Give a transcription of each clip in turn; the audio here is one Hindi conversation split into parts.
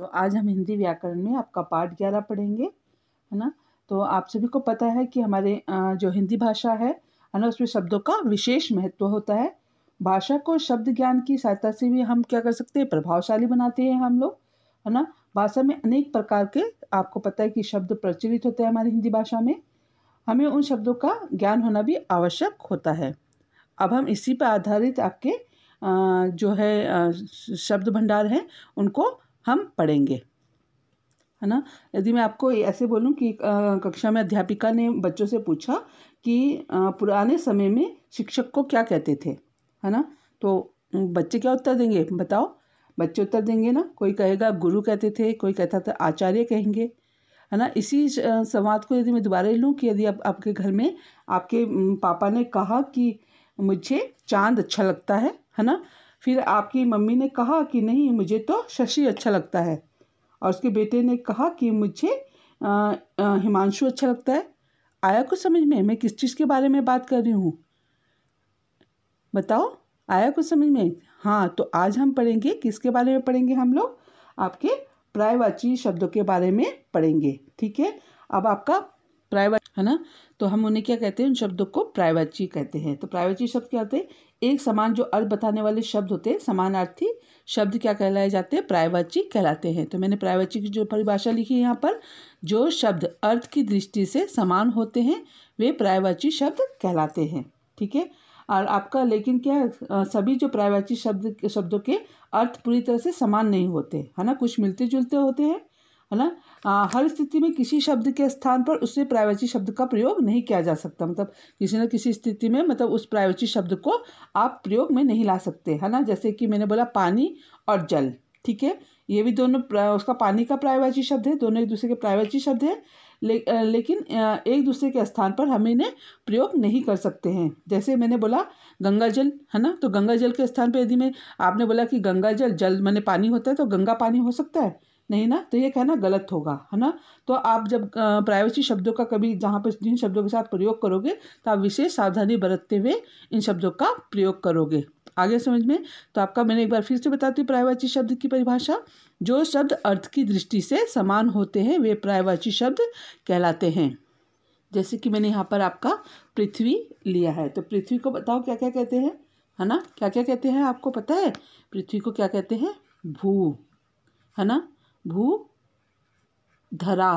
तो आज हम हिंदी व्याकरण में आपका पाठ ग्यारह पढ़ेंगे है ना तो आप सभी को पता है कि हमारे जो हिंदी भाषा है है ना उसमें शब्दों का विशेष महत्व होता है भाषा को शब्द ज्ञान की सहायता से भी हम क्या कर सकते हैं प्रभावशाली बनाते हैं हम लोग है ना भाषा में अनेक प्रकार के आपको पता है कि शब्द प्रचलित होते हैं हमारी हिंदी भाषा में हमें उन शब्दों का ज्ञान होना भी आवश्यक होता है अब हम इसी पर आधारित आपके जो है शब्द भंडार हैं उनको हम पढ़ेंगे है ना यदि मैं आपको ऐसे बोलूं कि कक्षा में अध्यापिका ने बच्चों से पूछा कि पुराने समय में शिक्षक को क्या कहते थे है ना तो बच्चे क्या उत्तर देंगे बताओ बच्चे उत्तर देंगे ना कोई कहेगा गुरु कहते थे कोई कहता था आचार्य कहेंगे है ना इसी संवाद को यदि मैं दोबारा लूँ कि यदि आप, आपके घर में आपके पापा ने कहा कि मुझे चांद अच्छा लगता है है ना फिर आपकी मम्मी ने कहा कि नहीं मुझे तो शशि अच्छा लगता है और उसके बेटे ने कहा कि मुझे हिमांशु अच्छा लगता है आया को समझ में मैं किस चीज़ के बारे में बात कर रही हूँ बताओ आया को समझ में हाँ तो आज हम पढ़ेंगे किसके बारे में पढ़ेंगे हम लोग आपके प्रायवाची शब्दों के बारे में पढ़ेंगे ठीक है अब आपका प्रायवाची है ना तो हम उन्हें क्या कहते हैं उन शब्दों को प्रायवाची कहते हैं तो प्रायवाची शब्द क्या होते हैं एक समान जो अर्थ बताने वाले शब्द होते हैं समानार्थी शब्द क्या कहलाए जाते हैं प्रायवाची कहलाते हैं तो मैंने प्रायवाची की जो परिभाषा लिखी है यहाँ पर जो शब्द अर्थ की दृष्टि से समान होते हैं वे प्रायवाची शब्द कहलाते हैं ठीक है और आपका लेकिन क्या सभी जो प्रायवाची शब्द शब्दों के अर्थ पूरी तरह से समान नहीं होते है ना कुछ मिलते जुलते होते हैं है ना आ, हर स्थिति में किसी शब्द के स्थान पर उससे प्रायवाची शब्द का प्रयोग नहीं किया जा सकता मतलब किसी न किसी स्थिति में मतलब उस प्रायवाची शब्द को आप प्रयोग में नहीं ला सकते है ना जैसे कि मैंने बोला पानी और जल ठीक है ये भी दोनों उसका पानी का प्रायवाची शब्द है दोनों एक दूसरे के प्रायवाची शब्द है ले, लेकिन एक दूसरे के स्थान पर हम इन्हें प्रयोग नहीं कर सकते हैं जैसे मैंने बोला गंगा जल है ना तो गंगा जल के स्थान पर यदि मैं आपने बोला कि गंगा जल जल मैंने पानी होता है तो गंगा पानी हो सकता है नहीं ना तो ये कहना गलत होगा है ना तो आप जब प्राइवेसी शब्दों का कभी जहाँ पर जिन शब्दों के साथ प्रयोग करोगे तो आप विशेष सावधानी बरतते हुए इन शब्दों का प्रयोग करोगे आगे समझ में तो आपका मैंने एक बार फिर से बताती प्रायवाची शब्द की परिभाषा जो शब्द अर्थ की दृष्टि से समान होते हैं वे प्रायवाची शब्द कहलाते हैं जैसे कि मैंने यहाँ पर आपका पृथ्वी लिया है तो पृथ्वी को बताओ क्या क्या कहते हैं है ना क्या क्या कहते हैं आपको पता है पृथ्वी को क्या कहते हैं भू है ना भू धरा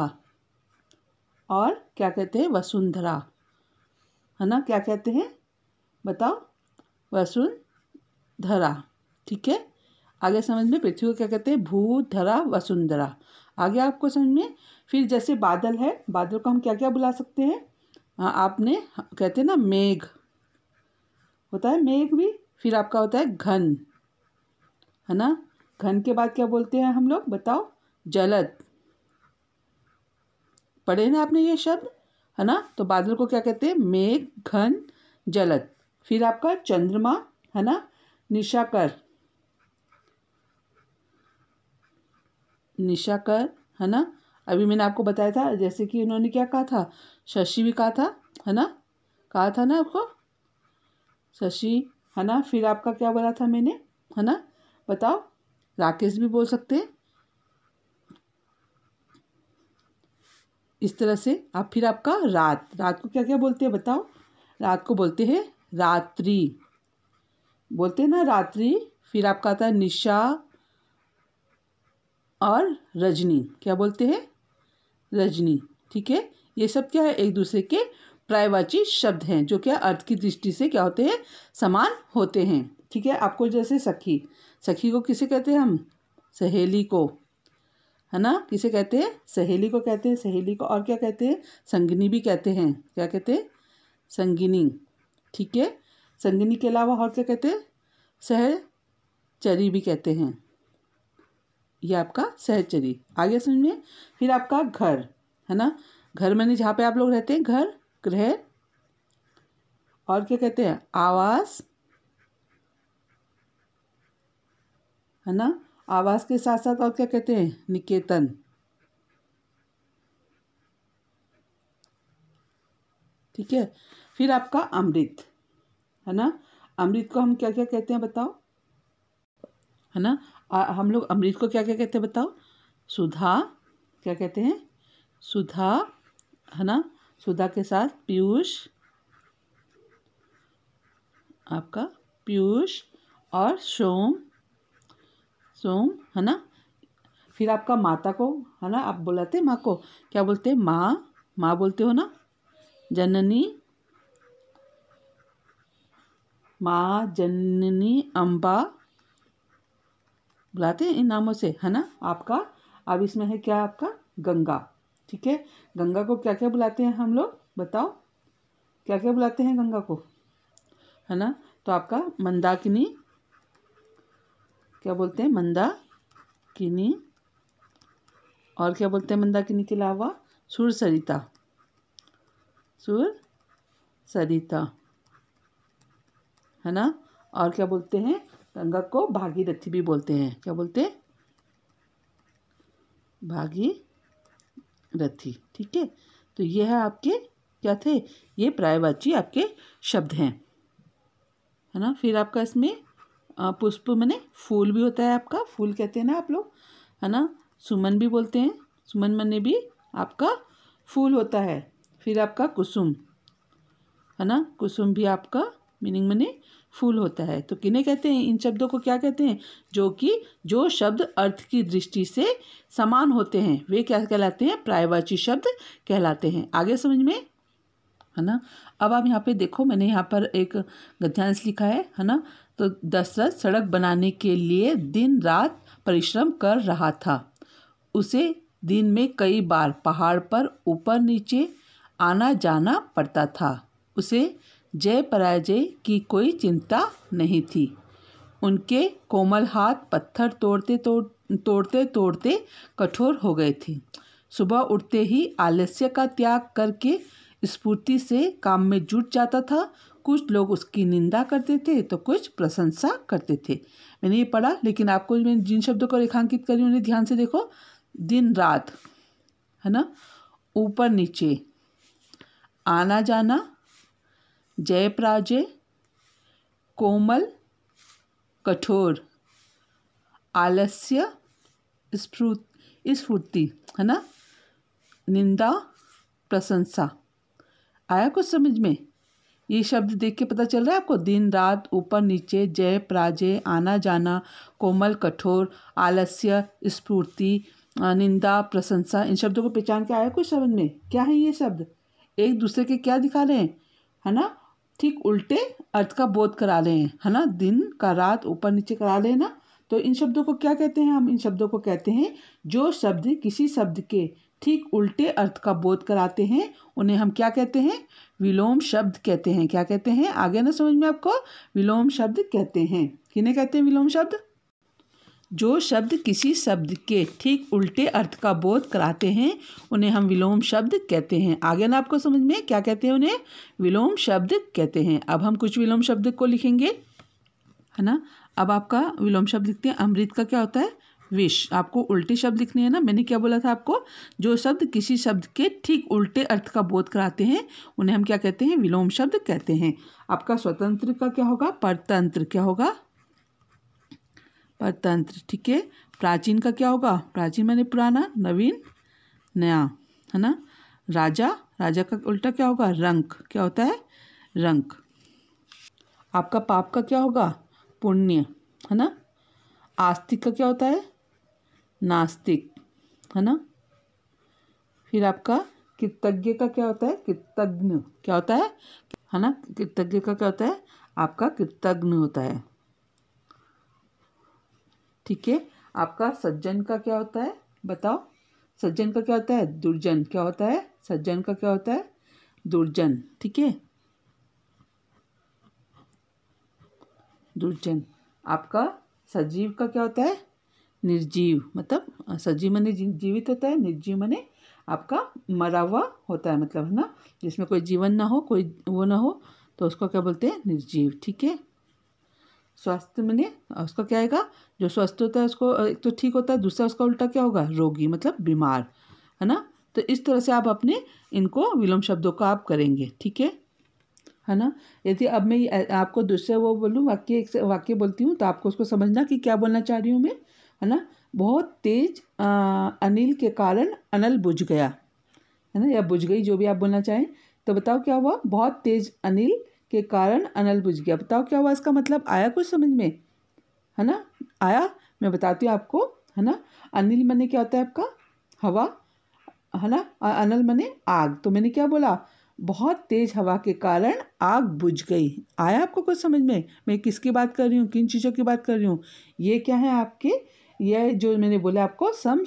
और क्या कहते हैं वसुंधरा है ना क्या कहते हैं बताओ वसुंधरा ठीक है आगे समझ में पृथ्वी को क्या कहते हैं भू धरा वसुंधरा आगे आपको समझ में फिर जैसे बादल है बादल को हम क्या क्या बुला सकते हैं हाँ आपने कहते हैं ना मेघ होता है मेघ भी फिर आपका होता है घन है ना घन के बाद क्या बोलते हैं हम लोग बताओ जलद पढ़े ना आपने ये शब्द है ना तो बादल को क्या कहते हैं मेघ घन जलद फिर आपका चंद्रमा है ना निशाकर निशाकर है ना अभी मैंने आपको बताया था जैसे कि उन्होंने क्या कहा था शशि भी कहा था है ना कहा था ना आपको शशि है ना फिर आपका क्या बोला था मैंने है ना बताओ राकेश भी बोल सकते हैं इस तरह से अब फिर आपका रात रात को क्या क्या बोलते हैं बताओ रात को बोलते हैं रात्रि बोलते हैं ना रात्रि फिर आपका आता है निशा और रजनी क्या बोलते हैं रजनी ठीक है ये सब क्या है एक दूसरे के प्रायवाची शब्द हैं जो क्या अर्थ की दृष्टि से क्या होते हैं समान होते हैं ठीक है आपको जैसे सखी सखी को किसे कहते हैं हम सहेली को है ना किसे कहते हैं सहेली को कहते हैं सहेली को और क्या कहते हैं संगनी भी कहते हैं क्या कहते हैं संगिनी ठीक है संगिनी के अलावा और क्या कहते हैं सहचरी भी कहते हैं ये आपका सहचरी आ गया समझ में फिर आपका घर है ना घर मैंने जहाँ पे आप लोग रहते हैं घर गृह और क्या कहते हैं आवास है ना आवास के साथ साथ और क्या कहते हैं निकेतन ठीक है फिर आपका अमृत है ना अमृत को हम क्या क्या कहते हैं बताओ है ना आ, हम लोग अमृत को क्या क्या कहते हैं बताओ सुधा क्या कहते हैं सुधा है ना सुधा के साथ पीयूष आपका पीयूष और सोम सोम है ना फिर आपका माता को है ना आप बुलाते माँ को क्या बोलते हैं माँ माँ बोलते हो ना जननी माँ जननी अम्बा बुलाते हैं इन नामों से है ना आपका अब इसमें है क्या आपका गंगा ठीक है गंगा को क्या क्या बुलाते हैं हम लोग बताओ क्या क्या बुलाते हैं गंगा को है ना तो आपका मंदाकिनी क्या बोलते हैं मंदा किनी और क्या बोलते हैं मंदा किनी के अलावा सुर सरिता सुर सरिता है ना और क्या बोलते हैं गंगा को भागीरथी भी बोलते हैं क्या बोलते हैं भागीरथी ठीक है तो ये है आपके क्या थे ये प्रायवाची आपके शब्द हैं है ना फिर आपका इसमें पुष्प मैंने फूल भी होता है आपका फूल कहते हैं ना आप लोग है ना सुमन भी बोलते हैं सुमन मने भी आपका फूल होता है फिर आपका कुसुम है ना कुसुम भी आपका मीनिंग मने फूल होता है तो किन्हें कहते हैं इन शब्दों को क्या कहते हैं जो कि जो शब्द अर्थ की दृष्टि से समान होते हैं वे क्या कहलाते हैं प्रायवाची शब्द कहलाते हैं आगे समझ में है ना अब आप यहाँ पे देखो मैंने यहाँ पर एक गद्यांश लिखा है है ना तो दशरथ सड़क बनाने के लिए दिन रात परिश्रम कर रहा था उसे दिन में कई बार पहाड़ पर ऊपर नीचे आना जाना पड़ता था उसे जय पराजय की कोई चिंता नहीं थी उनके कोमल हाथ पत्थर तोड़ते तोड़ तोड़ते तोड़ते कठोर हो गए थे सुबह उठते ही आलस्य का त्याग करके स्फूर्ति से काम में जुट जाता था कुछ लोग उसकी निंदा करते थे तो कुछ प्रशंसा करते थे मैंने ये पढ़ा लेकिन आपको मैं जिन शब्दों को रेखांकित करी उन्हें ध्यान से देखो दिन रात है ना ऊपर नीचे आना जाना जय पराजय कोमल कठोर आलस्य स्फूर्ति है ना निंदा प्रशंसा आया कुछ समझ में ये शब्द देख के पता चल रहा है आपको दिन रात ऊपर नीचे जय पराजय आना जाना कोमल कठोर आलस्य स्फूर्ति निंदा प्रशंसा इन शब्दों को पहचान के आया कुछ समझ में क्या है ये शब्द एक दूसरे के क्या दिखा रहे हैं है ना ठीक उल्टे अर्थ का बोध करा रहे हैं है ना दिन का रात ऊपर नीचे करा रहे हैं ना तो इन शब्दों को क्या कहते हैं हम इन शब्दों को कहते हैं जो शब्द किसी शब्द के ठीक उल्टे अर्थ का बोध कराते हैं उन्हें हम क्या कहते हैं विलोम शब्द कहते हैं क्या कहते हैं आगे ना समझ में आपको विलोम शब्द कहते हैं किन्हें कहते हैं विलोम शब्द जो शब्द किसी शब्द के ठीक उल्टे अर्थ का बोध कराते हैं उन्हें हम विलोम शब्द कहते हैं आगे ना आपको समझ में क्या कहते हैं उन्हें विलोम शब्द कहते हैं अब हम कुछ विलोम शब्द को लिखेंगे है ना अब आपका विलोम शब्द लिखते हैं अमृत का क्या होता है विश आपको उल्टे शब्द लिखने हैं ना मैंने क्या बोला था आपको जो शब्द किसी शब्द के ठीक उल्टे अर्थ का बोध कराते हैं उन्हें हम क्या कहते हैं विलोम शब्द कहते हैं आपका स्वतंत्र का क्या होगा परतंत्र क्या होगा परतंत्र ठीक है प्राचीन का क्या होगा प्राचीन मैंने पुराना नवीन नया है ना राजा राजा का उल्टा क्या होगा रंक क्या होता है रंक आपका पाप का क्या होगा पुण्य है ना आस्तिक का क्या होता है नास्तिक है ना फिर आपका कृतज्ञ का क्या होता है कृतज्ञ क्या होता है है ना कृतज्ञ का क्या होता है आपका कृतज्ञ होता है ठीक है आपका सज्जन का क्या होता है बताओ सज्जन का क्या होता है दुर्जन क्या होता है सज्जन का क्या होता है दुर्जन ठीक है दुर्जन आपका सजीव का क्या होता है निर्जीव मतलब सजीव मने जीवित होता है निर्जीव मने आपका मरा हुआ होता है मतलब है ना जिसमें कोई जीवन ना हो कोई वो ना हो तो उसको क्या बोलते हैं निर्जीव ठीक है स्वास्थ्य मने उसका क्या आएगा जो स्वस्थ होता है उसको एक तो ठीक होता है दूसरा उसका उल्टा क्या होगा रोगी मतलब बीमार है ना तो इस तरह से आप अपने इनको विलोम शब्दों का आप करेंगे ठीक है है ना यदि अब मैं आपको दूसरे वो बोलूँ वाक्य एक वाक्य बोलती हूँ तो आपको उसको समझना कि क्या बोलना चाह रही हूँ मैं है ना बहुत तेज आ, अनिल के कारण अनल बुझ गया है ना या बुझ गई जो भी आप बोलना चाहें तो बताओ क्या हुआ बहुत तेज अनिल के कारण अनल बुझ गया बताओ क्या हुआ इसका मतलब आया कुछ समझ में है ना आया मैं बताती हूँ आपको है ना अनिल मने क्या होता है आपका हवा है ना अनल मने आग तो मैंने क्या बोला बहुत तेज हवा के कारण आग बुझ गई आया आपको कुछ समझ में मैं किसकी बात कर रही हूँ किन चीज़ों की बात कर रही हूँ ये क्या है आपके यह जो मैंने बोला आपको सम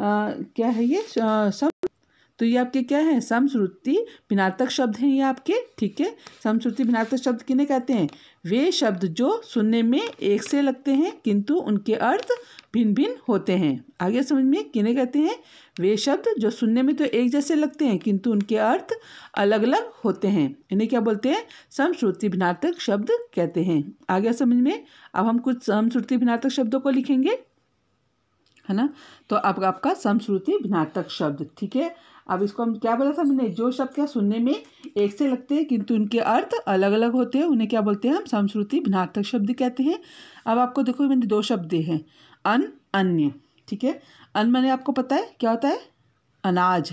क्या है ये सम तो ये आपके क्या है समश्रुति भिनार्थक शब्द हैं ये आपके ठीक है समश्रुति भिनार्थक शब्द किन्हें कहते हैं वे शब्द जो सुनने में एक से लगते हैं किंतु उनके अर्थ भिन्न भिन्न होते हैं आगे समझ में किन्हें कहते हैं वे शब्द जो सुनने में तो एक जैसे लगते हैं किंतु उनके अर्थ अलग अलग होते हैं इन्हें क्या बोलते हैं समश्रुति भिनार्थक शब्द कहते हैं आगे समझ में अब हम कुछ समश्रुति भिनार्थक शब्दों को लिखेंगे है ना तो अब आपका समश्रुति भिनातक शब्द ठीक है अब इसको हम क्या बोला था मैंने जो शब्द क्या सुनने में एक से लगते हैं किंतु उनके अर्थ अलग अलग होते हैं उन्हें क्या बोलते हैं हम समश्रुति भिनात्मक शब्द कहते हैं अब आपको देखो मैंने दो शब्द हैं अन अन्य ठीक है अन मैंने आपको पता है क्या होता है अनाज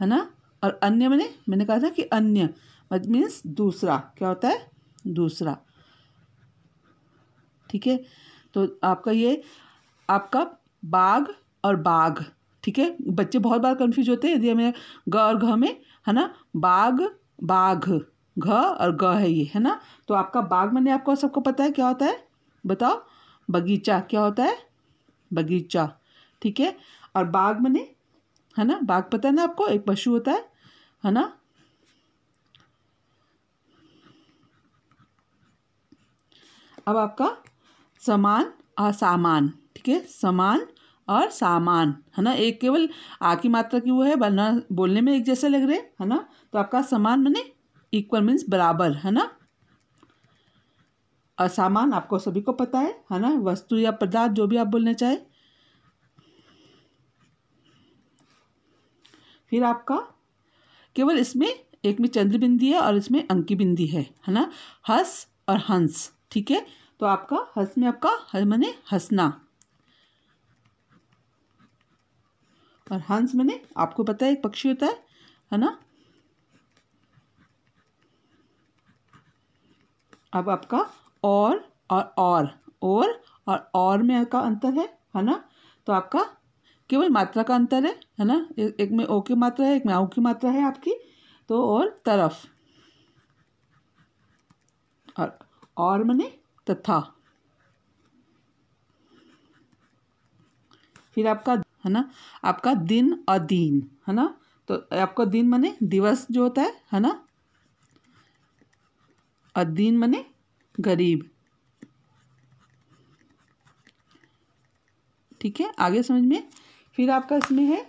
है ना और अन्य मैंने मैंने कहा था कि अन्य मीन्स दूसरा क्या होता है दूसरा ठीक है तो आपका ये आपका बाग और बाघ ठीक है बच्चे बहुत बार कन्फ्यूज होते हैं यदि हमें ग और घ में है ना बाघ बाघ घ और ग है ये है ना तो आपका बाग मैंने आपको सबको पता है क्या होता है बताओ बगीचा क्या होता है बगीचा ठीक है और बाग मैंने है ना बाघ पता है ना आपको एक पशु होता है है ना अब आपका समान असामान ठीक है समान और सामान है ना एक केवल आ की मात्रा की वो है बना बोलने में एक जैसे लग रहे है ना तो आपका समान मैंने इक्वल मीन्स बराबर है ना और सामान आपको सभी को पता है है ना वस्तु या पदार्थ जो भी आप बोलना चाहे फिर आपका केवल इसमें एक में चंद्र बिंदी है और इसमें अंकी बिंदी है है ना हस और हंस ठीक है तो आपका हंस में आपका मैंने हंसना और हंस मैंने आपको पता है एक पक्षी होता है है ना अब आपका और और और और और और में का अंतर है है ना तो आपका केवल मात्रा का अंतर है है ना एक में ओ की मात्रा है एक में आऊ की मात्रा है आपकी तो और तरफ और और मैंने तथा फिर आपका है ना आपका दिन अदीन है ना तो आपका दिन माने दिवस जो होता है है ना अदीन माने गरीब ठीक है आगे समझ में फिर आपका इसमें है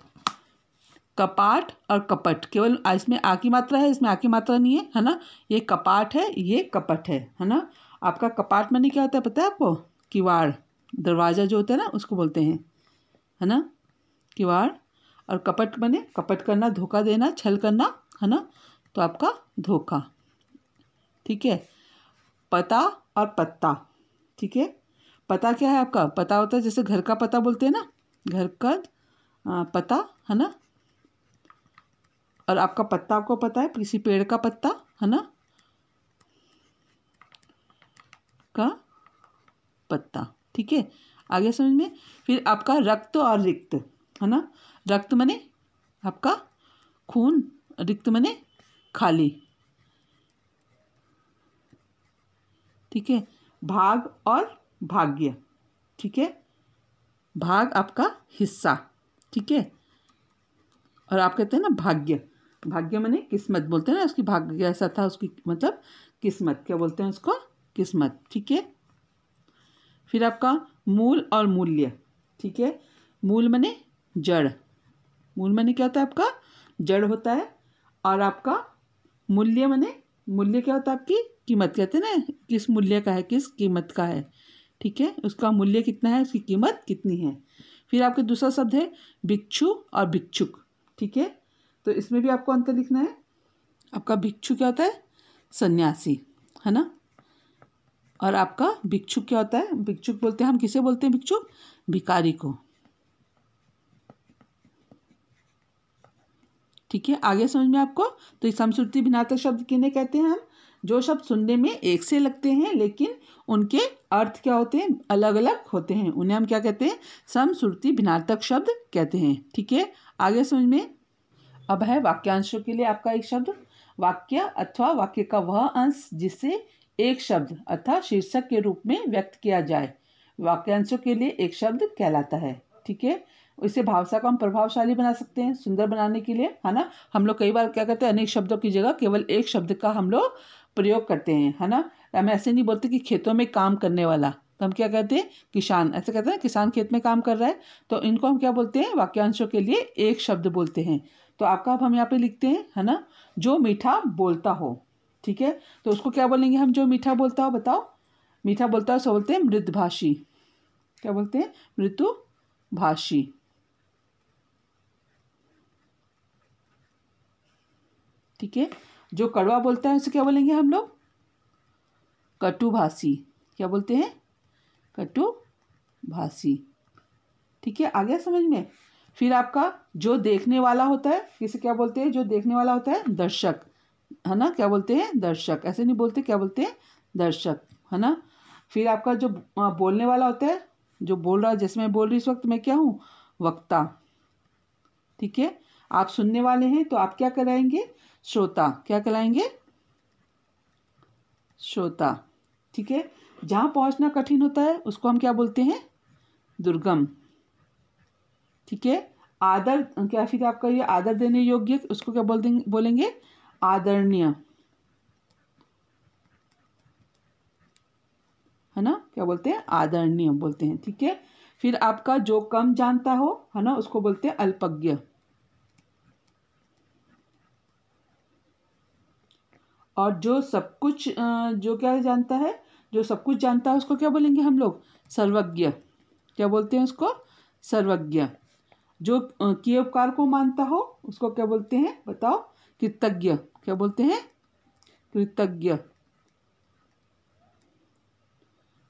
कपाट और कपट केवल इसमें आ की मात्रा है इसमें आ की मात्रा नहीं है है ना ये कपाट है ये कपट है है ना आपका कपाट माने क्या होता है पता है आपको किवाड़ दरवाज़ा जो होता है ना उसको बोलते हैं है ना किवाड़ और कपट बने कपट करना धोखा देना छल करना है ना तो आपका धोखा ठीक है पता और पत्ता ठीक है पता क्या है आपका पता होता है जैसे घर का पता बोलते हैं ना घर का पता है ना और आपका पत्ता आपको पता है किसी पेड़ का पत्ता है ना का पत्ता ठीक है आगे समझ में फिर आपका रक्त और रिक्त है ना रक्त मने आपका खून रिक्त मने खाली ठीक है भाग और भाग्य ठीक है भाग आपका हिस्सा ठीक है और आप कहते हैं ना भाग्य भाग्य मैंने किस्मत बोलते हैं ना उसकी भाग्य ऐसा था उसकी मतलब किस्मत क्या बोलते हैं उसको किस्मत ठीक है फिर आपका मूल और मूल्य ठीक है मूल मैंने जड़ मूल मैंने क्या होता है आपका जड़ होता है और आपका मूल्य मैंने मूल्य क्या होता है आपकी कीमत कहते हैं ना किस मूल्य का है किस कीमत का है ठीक है उसका मूल्य कितना है उसकी कीमत कितनी है फिर आपका दूसरा शब्द है भिक्षु और भिक्षुक ठीक है तो इसमें भी आपको अंतर लिखना है आपका भिक्षु क्या होता है सन्यासी है ना और आपका भिक्षुक क्या होता है भिक्षुक बोलते हैं हम किसे बोलते हैं भिक्षुक भिकारी को ठीक है आगे समझ में आपको तो ये भिनातक भिन्नार्थक शब्द किन्हें कहते हैं हम जो शब्द सुनने में एक से लगते हैं लेकिन उनके अर्थ क्या होते हैं अलग अलग होते हैं उन्हें हम क्या कहते हैं समश्रुति भिन्नार्थक शब्द कहते हैं ठीक है आगे समझ में अब है वाक्यांशों के लिए आपका एक शब्द वाक्य अथवा वाक्य का वह अंश जिसे एक शब्द अर्थात शीर्षक के रूप में व्यक्त किया जाए वाक्यांशों के लिए एक शब्द कहलाता है ठीक है इसे भावसा को हम प्रभावशाली बना सकते हैं सुंदर बनाने के लिए है ना हम लोग कई बार क्या करते हैं अनेक शब्दों की जगह केवल एक शब्द का हम लोग प्रयोग करते हैं है ना हम ऐसे नहीं बोलते कि खेतों में काम करने वाला तो हम क्या कहते हैं किसान ऐसे कहते हैं किसान खेत में काम कर रहा है तो इनको हम क्या बोलते हैं वाक्यांशों के लिए एक शब्द बोलते हैं तो आपका अब हम यहाँ पे लिखते हैं है ना जो मीठा बोलता हो ठीक है तो उसको क्या बोलेंगे हम जो मीठा बोलता हो बताओ मीठा बोलता हो सो बोलते हैं मृदभाषी क्या बोलते हैं मृतुभाषी ठीक है जो कड़वा बोलता है उसे क्या बोलेंगे हम लोग कटुभाषी क्या बोलते हैं कटुभाषी ठीक है आ गया समझ में फिर आपका जो देखने वाला होता है किसे क्या बोलते हैं जो देखने वाला होता है दर्शक है ना क्या बोलते हैं दर्शक ऐसे नहीं बोलते क्या बोलते हैं दर्शक है ना फिर आपका जो बोलने वाला होता है जो बोल रहा है जैसे मैं बोल रही इस वक्त मैं क्या हूँ वक्ता ठीक है आप सुनने वाले हैं तो आप क्या कराएंगे श्रोता क्या कहलाएंगे श्रोता ठीक है जहां पहुंचना कठिन होता है उसको हम क्या बोलते हैं दुर्गम ठीक है आदर क्या फिर आपका ये आदर देने योग्य उसको क्या बोल देंगे बोलेंगे आदरणीय है ना क्या बोलते हैं आदरणीय बोलते हैं ठीक है फिर आपका जो कम जानता हो है ना उसको बोलते हैं अल्पज्ञ और जो सब कुछ जो क्या जानता है जो सब कुछ जानता है उसको क्या बोलेंगे हम लोग सर्वज्ञ क्या बोलते हैं उसको सर्वज्ञ जो किए उपकार को मानता हो उसको क्या बोलते हैं बताओ कृतज्ञ क्या बोलते हैं कृतज्ञ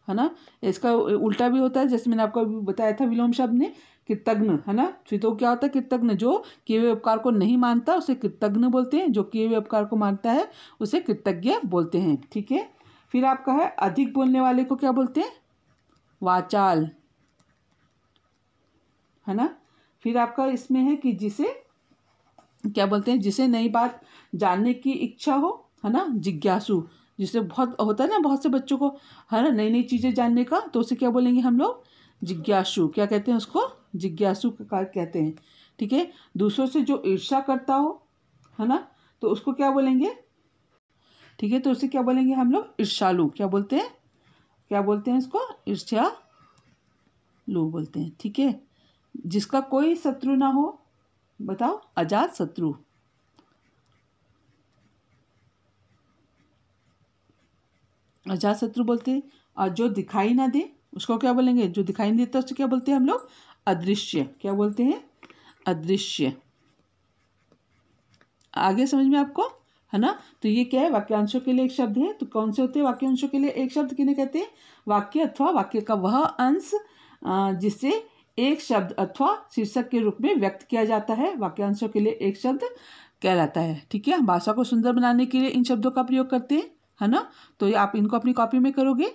है ना इसका उल्टा भी होता है जैसे मैंने आपको बताया था विलोम शब्द ने कृतज्ञ है ना तो, तो क्या होता है कृतज्ञ जो किए हुए उपकार को नहीं मानता उसे कृतज्ञ बोलते हैं जो किए हुए उपकार को मानता है उसे कृतज्ञ बोलते हैं ठीक है फिर आपका है अधिक बोलने वाले को क्या बोलते हैं वाचाल है ना फिर आपका इसमें है कि जिसे क्या बोलते हैं जिसे नई बात जानने की इच्छा हो है ना जिज्ञासु जिसे बहुत होता है ना बहुत से बच्चों को है ना नई नई चीज़ें जानने का तो उसे क्या बोलेंगे हम लोग जिज्ञासु क्या कहते हैं उसको जिज्ञासु कहते हैं ठीक है दूसरों से जो ईर्षा करता हो है ना तो उसको क्या बोलेंगे ठीक है तो उसे क्या बोलेंगे हम लोग ईर्षालु क्या बोलते हैं क्या बोलते हैं इसको ईर्ष्या लू बोलते हैं ठीक है जिसका कोई शत्रु ना हो बताओ अजात शत्रु अजात शत्रु बोलते हैं और जो दिखाई ना दे उसको क्या बोलेंगे जो दिखाई नहीं देता उसको क्या बोलते हैं हम लोग अदृश्य क्या बोलते हैं अदृश्य आगे समझ में आपको है ना तो ये क्या है वाक्यांशों के लिए एक शब्द है तो कौन से होते हैं वाक्यांशों के लिए एक शब्द किन्हें कहते हैं वाक्य अथवा वाक्य का वह अंश जिसे एक शब्द अथवा शीर्षक के रूप में व्यक्त किया जाता है वाक्यांशों के लिए एक शब्द कहलाता है ठीक है भाषा को सुंदर बनाने के लिए इन शब्दों का प्रयोग करते हैं है ना तो आप इनको अपनी कॉपी में करोगे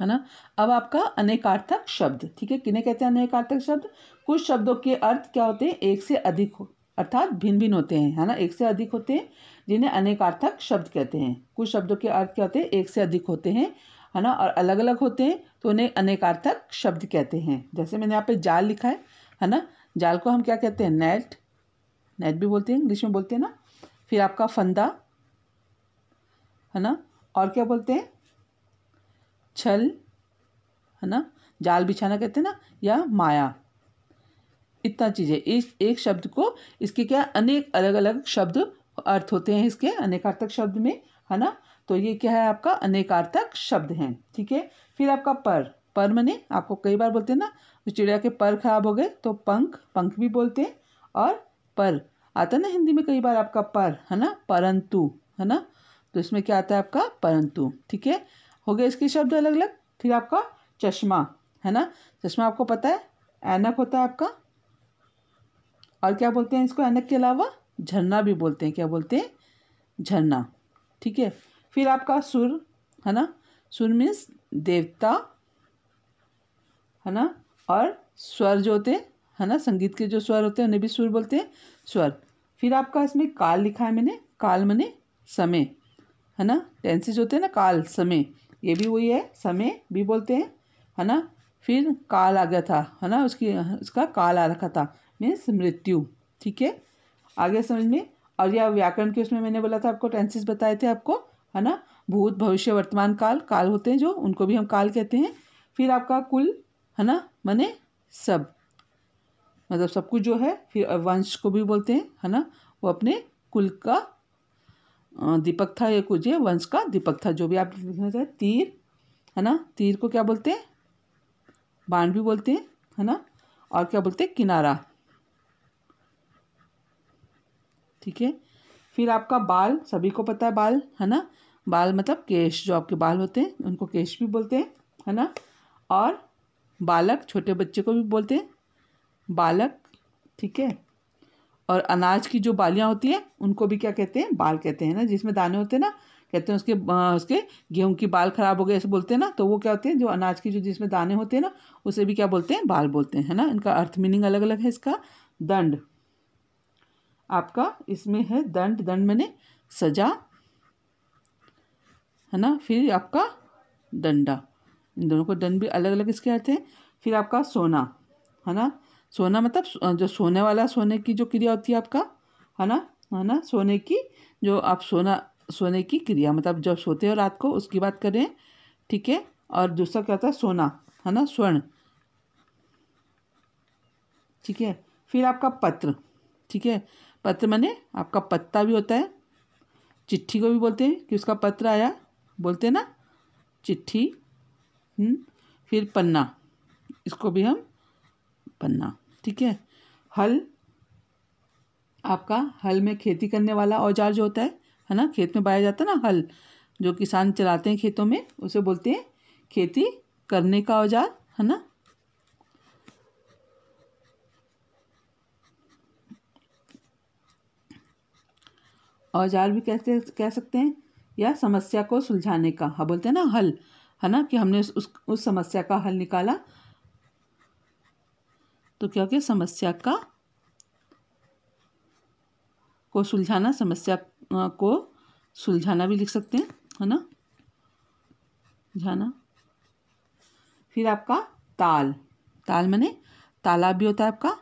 है ना अब आपका अनेकार्थक शब्द ठीक है किन्हें कहते हैं अनेकार्थक शब्द कुछ शब्दों के अर्थ क्या होते हैं एक से अधिक हो अर्थात भिन्न भिन्न होते हैं है ना एक से अधिक होते हैं जिन्हें अनेकार्थक शब्द कहते हैं कुछ शब्दों के अर्थ क्या होते हैं एक से अधिक होते हैं है ना और अलग अलग होते हैं तो उन्हें अनेकार्थक शब्द कहते हैं जैसे मैंने यहाँ पे जाल लिखा है है ना जाल को हम क्या कहते हैं नेट नेट भी बोलते हैं इंग्लिश में बोलते हैं ना फिर आपका फंदा है ना और क्या बोलते हैं छल है ना जाल बिछाना कहते हैं ना या माया इतना चीज़ें इस एक शब्द को इसके क्या अनेक अलग अलग शब्द अर्थ होते हैं इसके अनेकार्थक शब्द में है ना तो ये क्या है आपका अनेकार्थक शब्द है ठीक है फिर आपका पर पर मने आपको कई बार बोलते हैं ना तो चिड़िया के पर खराब हो गए तो पंख पंख भी बोलते हैं और पर आता है ना हिंदी में कई बार आपका पर है ना परंतु है ना तो इसमें क्या आता है आपका परंतु ठीक है हो गया इसके शब्द अलग अलग फिर आपका चश्मा है ना चश्मा आपको पता है ऐनक होता है आपका और क्या बोलते हैं इसको ऐनक के अलावा झरना भी बोलते हैं क्या बोलते हैं झरना ठीक है फिर आपका सुर है ना सुर मीन्स देवता है ना और स्वर जो होते हैं है ना संगीत के जो स्वर होते हैं उन्हें भी सुर बोलते हैं स्वर फिर आपका इसमें काल लिखा है मैंने काल मैंने समय है ना टेंसेज होते हैं ना काल समय ये भी वही है समय भी बोलते हैं है ना फिर काल आ गया था है ना उसकी उसका काल आ रखा था मीन्स मृत्यु ठीक है आगे समझ में और यह व्याकरण के उसमें मैंने बोला था आपको टेंसेस बताए थे आपको है ना भूत भविष्य वर्तमान काल काल होते हैं जो उनको भी हम काल कहते हैं फिर आपका कुल है ना मने सब मतलब सब कुछ जो है फिर वंश को भी बोलते हैं है ना वो अपने कुल का दीपक था ये कुछ वंश का दीपक था जो भी आप लिखना चाहें तीर है ना तीर को क्या बोलते हैं बाण भी बोलते हैं है ना और क्या बोलते हैं किनारा ठीक है फिर आपका बाल सभी को पता है बाल है ना बाल मतलब केश जो आपके बाल होते हैं उनको केश भी बोलते हैं है ना और बालक छोटे बच्चे को भी बोलते हैं बालक ठीक है और अनाज की जो बालियाँ होती हैं उनको भी क्या कहते हैं बाल कहते हैं ना जिसमें दाने होते हैं ना कहते हैं उसके उसके गेहूं की बाल खराब हो गए ऐसे बोलते हैं ना तो वो क्या होते हैं जो अनाज की जो जिसमें दाने होते हैं ना उसे भी क्या बोलते हैं बाल बोलते हैं है ना इनका अर्थ मीनिंग अलग अलग है इसका दंड आपका इसमें है दंड दंड मैंने सजा है ना फिर आपका डंडा इन दोनों को दंड भी अलग अलग इसके अर्थ हैं फिर आपका सोना है ना सोना मतलब जो सोने वाला सोने की जो क्रिया होती है आपका है ना है ना सोने की जो आप सोना सोने की क्रिया मतलब जब सोते हो रात को उसकी बात कर रहे हैं ठीक है और दूसरा क्या होता है सोना है ना स्वर्ण ठीक है फिर आपका पत्र ठीक है पत्र माने आपका पत्ता भी होता है चिट्ठी को भी बोलते हैं कि उसका पत्र आया बोलते हैं ना चिट्ठी हम्म? फिर पन्ना इसको भी हम पन्ना ठीक है हल आपका हल में खेती करने वाला औजार जो होता है है ना खेत में पाया जाता है ना हल जो किसान चलाते हैं खेतों में उसे बोलते हैं खेती करने का औजार है ना औजार भी कहते कह सकते हैं या समस्या को सुलझाने का हाँ बोलते हैं ना हल है ना कि हमने उस उस समस्या का हल निकाला तो क्या क्या समस्या का को सुलझाना समस्या को सुलझाना भी लिख सकते हैं है ना झाना फिर आपका ताल ताल मैंने तालाब भी होता है आपका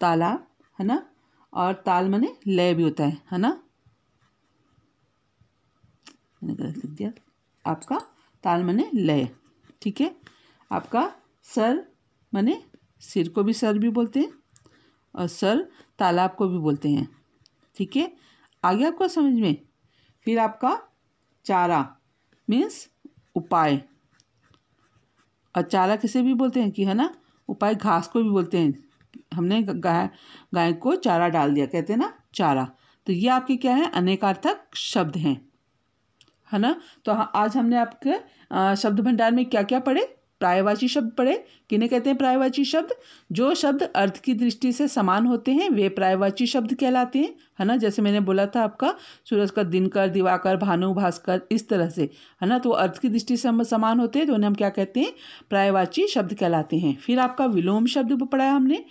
तालाब है ना और ताल मैंने लय भी होता है है ना मैंने गलत लिख दिया आपका ताल मैंने लय ठीक है आपका सर माने सिर को भी सर भी बोलते हैं और सर तालाब को भी बोलते हैं ठीक है आगे आपको समझ में फिर आपका चारा मीन्स उपाय और चारा किसे भी बोलते हैं कि है ना उपाय घास को भी बोलते हैं हमने गाय गाय को चारा डाल दिया कहते हैं ना चारा तो ये आपके क्या है अनेकार्थक शब्द हैं है ना तो हाँ, आज हमने आपके शब्द भंडार में क्या क्या पढ़े प्रायवाची शब्द पढ़े किन्हें कहते हैं प्रायवाची शब्द जो शब्द अर्थ की दृष्टि से समान होते हैं वे प्रायवाची शब्द कहलाते हैं है ना जैसे मैंने बोला था आपका सूरज का दिनकर दिवाकर भानु भास्कर इस तरह से है ना तो अर्थ की दृष्टि से समान होते हैं तो उन्हें हम क्या कहते हैं प्रायवाची शब्द कहलाते हैं फिर आपका विलोम शब्द पढ़ाया हमने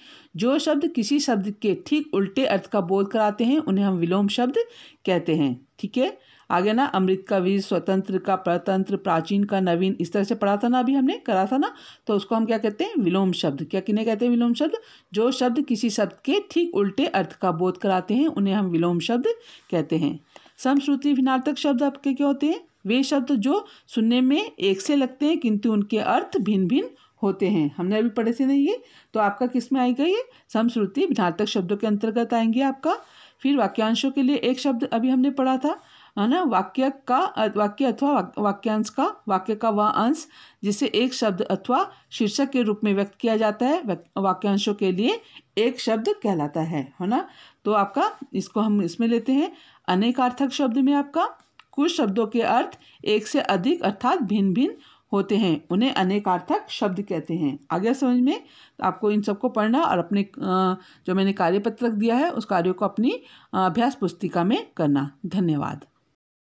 जो शब्द किसी शब्द के ठीक उल्टे अर्थ का बोध कराते हैं उन्हें हम विलोम शब्द कहते हैं ठीक है आगे ना अमृत का वीर स्वतंत्र का परतंत्र प्राचीन का नवीन इस तरह से पढ़ा था ना अभी हमने करा था ना तो उसको हम क्या कहते हैं विलोम शब्द क्या किन्हें कहते हैं विलोम शब्द जो शब्द किसी शब्द के ठीक उल्टे अर्थ का बोध कराते हैं उन्हें हम विलोम शब्द कहते हैं समश्रुति भिनार्थक शब्द आपके क्या होते हैं वे शब्द जो सुनने में एक से लगते हैं किंतु उनके अर्थ भिन्न भिन्न होते हैं हमने अभी पढ़े से नहीं ये तो आपका किस में आएगा ये समश्रुति भिनार्थक शब्दों के अंतर्गत आएंगे आपका फिर वाक्यांशों के लिए एक शब्द अभी हमने पढ़ा था है ना वाक्य का वाक्य अथवा वाक्यांश का वाक्य का वह अंश जिसे एक शब्द अथवा शीर्षक के रूप में व्यक्त किया जाता है वाक्यांशों के लिए एक शब्द कहलाता है है ना तो आपका इसको हम इसमें लेते हैं अनेकार्थक शब्द में आपका कुछ शब्दों के अर्थ एक से अधिक अर्थात भिन्न भिन्न होते हैं उन्हें अनेकार्थक शब्द कहते हैं आगे समझ में तो आपको इन सबको पढ़ना और अपने जो मैंने कार्यपत्रक दिया है उस कार्यों को अपनी अभ्यास पुस्तिका में करना धन्यवाद